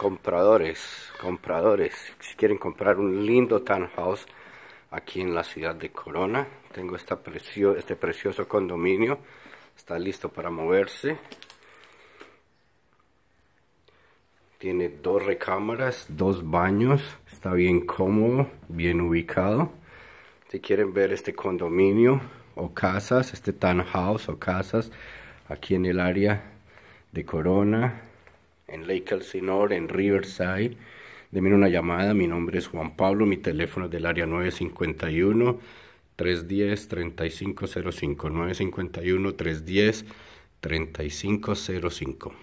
compradores, compradores, si quieren comprar un lindo townhouse aquí en la ciudad de Corona, tengo este precioso condominio, está listo para moverse. Tiene dos recámaras, dos baños, está bien cómodo, bien ubicado. Si quieren ver este condominio o casas, este townhouse o casas aquí en el área de Corona, en Lake Elsinore, en Riverside. Deme una llamada, mi nombre es Juan Pablo, mi teléfono es del área 951 310 3505 951 310 3505.